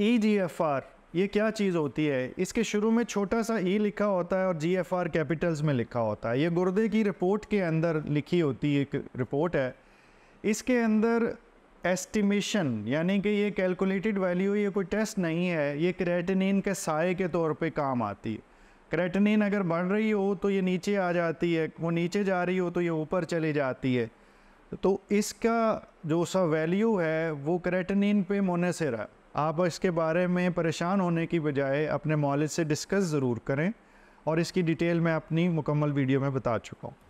ई जी F R ये क्या चीज़ होती है इसके शुरू में छोटा सा ई e लिखा होता है और जी एफ आर कैपिटल्स में लिखा होता है ये गुर्दे की रिपोर्ट के अंदर लिखी होती एक रिपोर्ट है इसके अंदर एस्टिमेशन यानी कि ये कैलकुलेटेड वैल्यू ये कोई टेस्ट नहीं है ये क्रेटनिन के साय के तौर पे काम आती है क्रेटनिन अगर बढ़ रही हो तो ये नीचे आ जाती है वो नीचे जा रही हो तो ये ऊपर चली जाती है तो इसका जो सा वैल्यू है वो क्रेटनिन पे मोनेसर है आप इसके बारे में परेशान होने की बजाय अपने मॉलिज से डिस्कस ज़रूर करें और इसकी डिटेल मैं अपनी मुकम्मल वीडियो में बता चुका हूँ